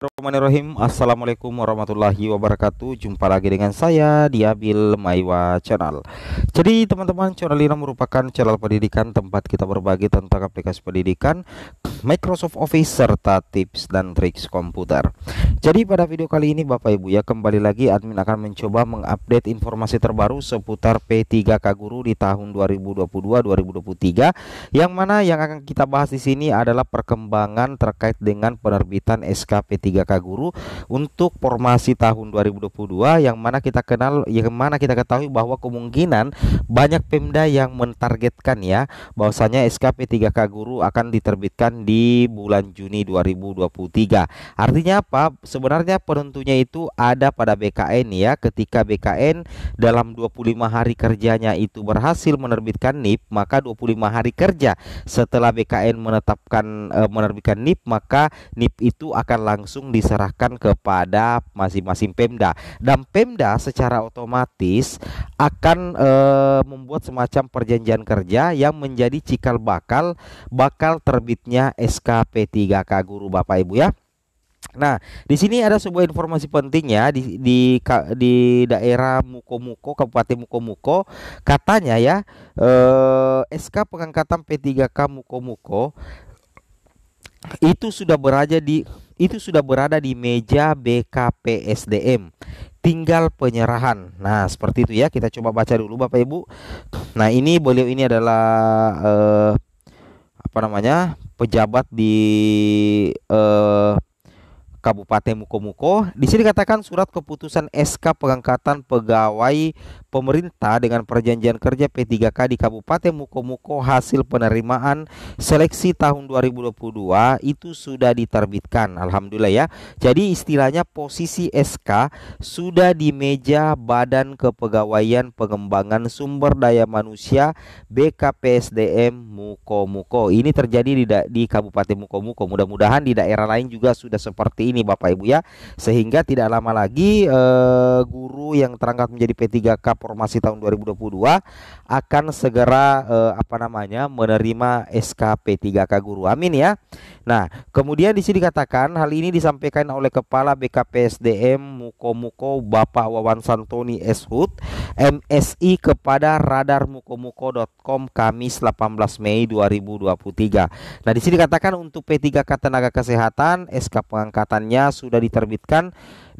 Bismillahirrahmanirrahim Assalamualaikum warahmatullahi wabarakatuh Jumpa lagi dengan saya di Abil Maiwa Channel Jadi teman-teman channel ini merupakan channel pendidikan Tempat kita berbagi tentang aplikasi pendidikan Microsoft Office serta tips dan triks komputer Jadi pada video kali ini Bapak Ibu ya Kembali lagi admin akan mencoba mengupdate informasi terbaru Seputar P3K Guru di tahun 2022-2023 Yang mana yang akan kita bahas di sini adalah perkembangan terkait dengan penerbitan SK 3 3K Guru untuk formasi tahun 2022 yang mana kita kenal yang mana kita ketahui bahwa kemungkinan banyak Pemda yang mentargetkan ya bahwasanya SKP 3K Guru akan diterbitkan di bulan Juni 2023. Artinya apa? Sebenarnya penentunya itu ada pada BKN ya ketika BKN dalam 25 hari kerjanya itu berhasil menerbitkan NIP maka 25 hari kerja setelah BKN menetapkan eh, menerbitkan NIP maka NIP itu akan langsung langsung diserahkan kepada masing-masing Pemda dan Pemda secara otomatis akan e, membuat semacam perjanjian kerja yang menjadi cikal bakal bakal terbitnya SKP3K guru Bapak Ibu ya. Nah, di sini ada sebuah informasi penting ya di di di daerah Mukomuko, Kabupaten Mukomuko, katanya ya eh, SK pengangkatan P3K Mukomuko itu sudah berada di itu sudah berada di meja BKPSDM tinggal penyerahan. Nah, seperti itu ya. Kita coba baca dulu Bapak Ibu. Nah, ini beliau ini adalah eh, apa namanya? pejabat di eh, Kabupaten Mukomuko. Di sini dikatakan surat keputusan SK pengangkatan pegawai pemerintah dengan perjanjian kerja P3K di Kabupaten Mukomuko hasil penerimaan seleksi tahun 2022 itu sudah diterbitkan. Alhamdulillah ya. Jadi istilahnya posisi SK sudah di meja Badan Kepegawaian Pengembangan Sumber Daya Manusia BKPSDM Mukomuko. Ini terjadi di, di Kabupaten Mukomuko. Mudah-mudahan di daerah lain juga sudah seperti ini Bapak Ibu ya. Sehingga tidak lama lagi eh, guru yang terangkat menjadi P3K formasi tahun 2022 akan segera eh, apa namanya menerima SK P3K guru. Amin ya. Nah, kemudian di sini dikatakan hal ini disampaikan oleh Kepala BKPSDM Mukomuko Bapak Wawan Santoni Eshut MSI kepada radarmukomuko.com Kamis 18 Mei 2023. Nah, di sini dikatakan untuk P3K tenaga kesehatan SK pengangkatan peraturannya sudah diterbitkan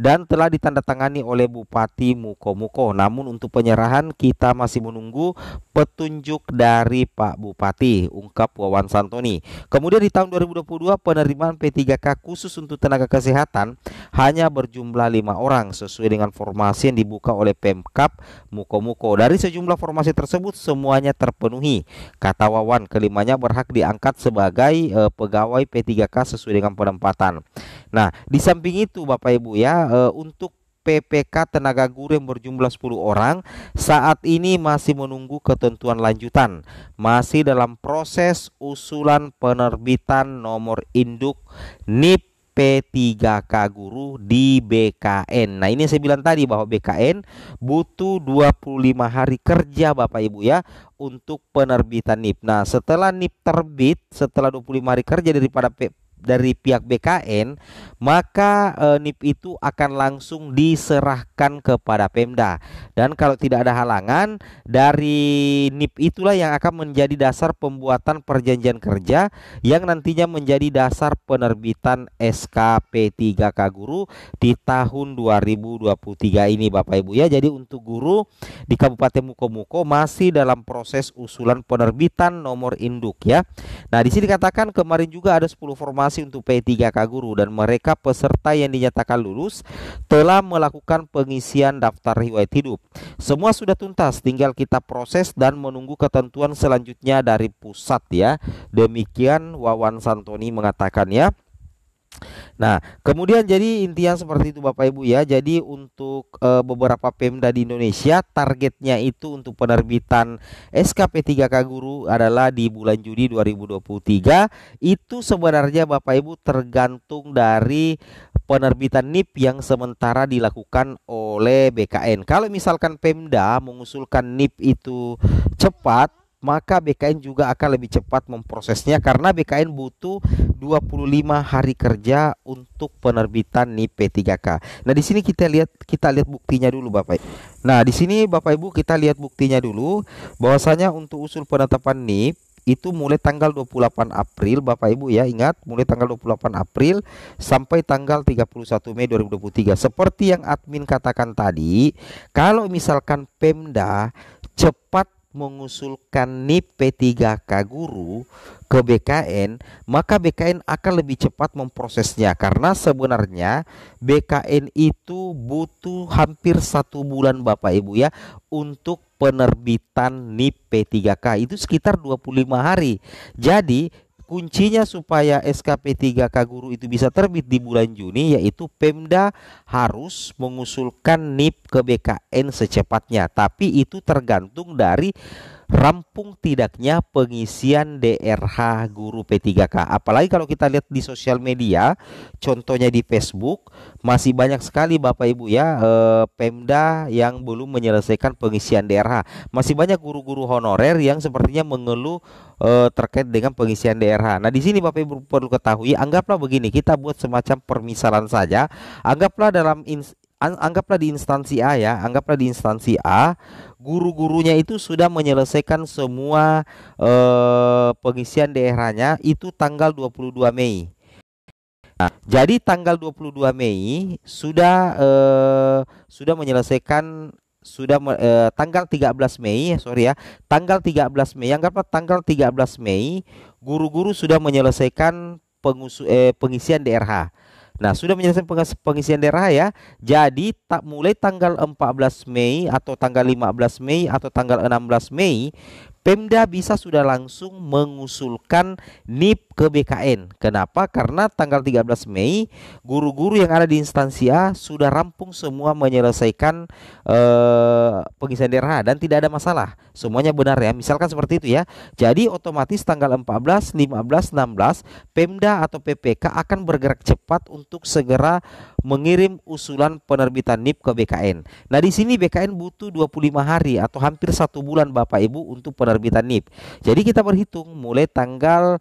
dan telah ditandatangani oleh Bupati Mukomuko. Namun untuk penyerahan kita masih menunggu petunjuk dari Pak Bupati, ungkap Wawan Santoni. Kemudian di tahun 2022 penerimaan P3K khusus untuk tenaga kesehatan hanya berjumlah lima orang sesuai dengan formasi yang dibuka oleh Pemkap Mukomuko. Dari sejumlah formasi tersebut semuanya terpenuhi. Kata Wawan, kelimanya berhak diangkat sebagai eh, pegawai P3K sesuai dengan penempatan. Nah, di samping itu Bapak Ibu ya, eh, untuk PPK tenaga guru yang berjumlah 10 orang saat ini masih menunggu ketentuan lanjutan. Masih dalam proses usulan penerbitan nomor induk NIP P3K guru di BKN. Nah, ini saya bilang tadi bahwa BKN butuh 25 hari kerja Bapak Ibu ya untuk penerbitan NIP. Nah, setelah NIP terbit, setelah 25 hari kerja daripada dari pihak BKN, maka e, NIP itu akan langsung diserahkan kepada Pemda. Dan kalau tidak ada halangan, dari NIP itulah yang akan menjadi dasar pembuatan perjanjian kerja yang nantinya menjadi dasar penerbitan SKP 3K guru di tahun 2023 ini Bapak Ibu ya. Jadi untuk guru di Kabupaten Mukomuko masih dalam proses usulan penerbitan nomor induk ya. Nah, di sini dikatakan kemarin juga ada 10 formasi untuk P3K Guru dan mereka peserta yang dinyatakan lulus telah melakukan pengisian daftar riwayat hidup. Semua sudah tuntas, tinggal kita proses dan menunggu ketentuan selanjutnya dari pusat ya. Demikian Wawan Santoni mengatakan ya. Nah, kemudian jadi intinya seperti itu Bapak Ibu ya. Jadi untuk e, beberapa Pemda di Indonesia targetnya itu untuk penerbitan SKP 3K guru adalah di bulan Juni 2023. Itu sebenarnya Bapak Ibu tergantung dari penerbitan NIP yang sementara dilakukan oleh BKN. Kalau misalkan Pemda mengusulkan NIP itu cepat maka BKN juga akan lebih cepat memprosesnya karena BKN butuh 25 hari kerja untuk penerbitan NIP 3 k Nah, di sini kita lihat kita lihat buktinya dulu Bapak. Nah, di sini Bapak Ibu kita lihat buktinya dulu bahwasanya untuk usul penetapan NIP itu mulai tanggal 28 April Bapak Ibu ya ingat mulai tanggal 28 April sampai tanggal 31 Mei 2023 seperti yang admin katakan tadi kalau misalkan Pemda cepat mengusulkan NIP P3K guru ke BKN, maka BKN akan lebih cepat memprosesnya karena sebenarnya BKN itu butuh hampir satu bulan Bapak Ibu ya untuk penerbitan NIP P3K itu sekitar 25 hari. Jadi kuncinya supaya SKP 3K guru itu bisa terbit di bulan Juni yaitu Pemda harus mengusulkan NIP ke BKN secepatnya. Tapi itu tergantung dari rampung tidaknya pengisian DRH guru P3K. Apalagi kalau kita lihat di sosial media, contohnya di Facebook, masih banyak sekali Bapak Ibu ya eh, Pemda yang belum menyelesaikan pengisian DRH. Masih banyak guru-guru honorer yang sepertinya mengeluh eh, terkait dengan pengisian DRH. Nah, di sini Bapak Ibu perlu ketahui, anggaplah begini, kita buat semacam permisalan saja. Anggaplah dalam anggaplah di instansi A ya, anggaplah di instansi A, guru-gurunya itu sudah menyelesaikan semua eh, pengisian daerahnya itu tanggal 22 Mei. Nah, jadi tanggal 22 Mei sudah eh, sudah menyelesaikan sudah eh, tanggal 13 Mei, sorry ya, tanggal 13 Mei, anggaplah tanggal 13 Mei, guru-guru sudah menyelesaikan pengusu, eh, pengisian DRH. Nah, sudah menyelesaikan pengisian daerah ya. Jadi, tak mulai tanggal 14 Mei atau tanggal 15 Mei atau tanggal 16 Mei, Pemda bisa sudah langsung mengusulkan NIP ke BKN. Kenapa? Karena tanggal 13 Mei guru-guru yang ada di instansi A sudah rampung semua menyelesaikan eh, pengisian DRH dan tidak ada masalah. Semuanya benar ya. Misalkan seperti itu ya. Jadi otomatis tanggal 14, 15, 16 Pemda atau PPK akan bergerak cepat untuk segera mengirim usulan penerbitan NIP ke BKN. Nah, di sini BKN butuh 25 hari atau hampir satu bulan Bapak Ibu untuk penerbitan NIP. Jadi kita berhitung mulai tanggal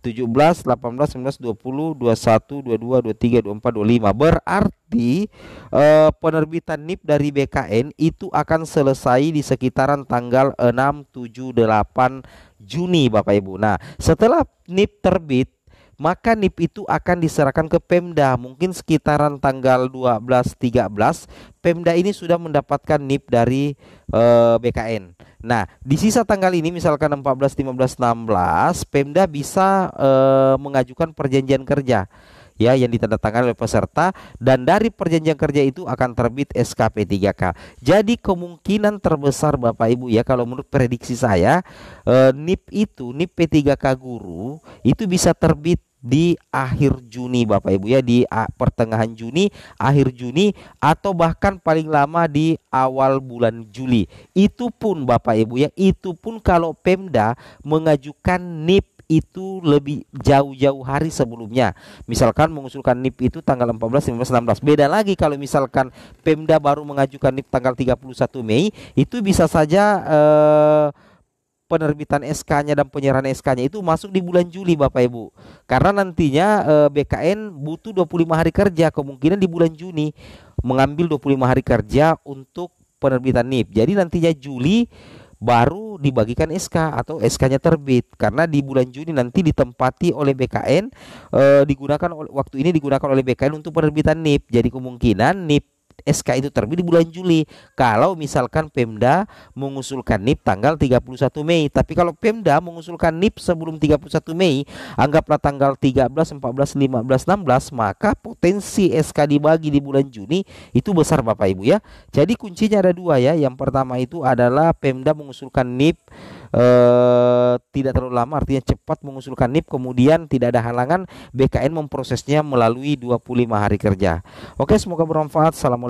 17, 18, 19, 20, 21, 22, 23, 24, 25. Berarti eh, penerbitan NIP dari BKN itu akan selesai di sekitaran tanggal 6, 7, 8 Juni Bapak Ibu. Nah, setelah NIP terbit maka NIP itu akan diserahkan ke Pemda. Mungkin sekitaran tanggal 12-13 Pemda ini sudah mendapatkan NIP dari e, eh, BKN. Nah, di sisa tanggal ini misalkan 14, 15, 16 Pemda bisa e, mengajukan perjanjian kerja ya yang ditandatangani oleh peserta dan dari perjanjian kerja itu akan terbit SKP 3K. Jadi kemungkinan terbesar Bapak Ibu ya kalau menurut prediksi saya eh, NIP itu NIP P3K guru itu bisa terbit di akhir Juni Bapak Ibu ya di pertengahan Juni, akhir Juni atau bahkan paling lama di awal bulan Juli. Itu pun Bapak Ibu ya, itu pun kalau Pemda mengajukan NIP itu lebih jauh-jauh hari sebelumnya. Misalkan mengusulkan NIP itu tanggal 14, 15, 16. Beda lagi kalau misalkan Pemda baru mengajukan NIP tanggal 31 Mei, itu bisa saja eh penerbitan SK-nya dan penyerahan SK-nya itu masuk di bulan Juli Bapak Ibu. Karena nantinya eh, BKN butuh 25 hari kerja kemungkinan di bulan Juni mengambil 25 hari kerja untuk penerbitan NIP. Jadi nantinya Juli baru dibagikan SK atau SK-nya terbit karena di bulan Juni nanti ditempati oleh BKN e, eh, digunakan waktu ini digunakan oleh BKN untuk penerbitan NIP. Jadi kemungkinan NIP SK itu terbit di bulan Juli. Kalau misalkan Pemda mengusulkan NIP tanggal 31 Mei, tapi kalau Pemda mengusulkan NIP sebelum 31 Mei, anggaplah tanggal 13, 14, 15, 16, maka potensi SK dibagi di bulan Juni itu besar Bapak Ibu ya. Jadi kuncinya ada dua ya. Yang pertama itu adalah Pemda mengusulkan NIP eh, tidak terlalu lama artinya cepat mengusulkan NIP kemudian tidak ada halangan BKN memprosesnya melalui 25 hari kerja. Oke, semoga bermanfaat. Assalamualaikum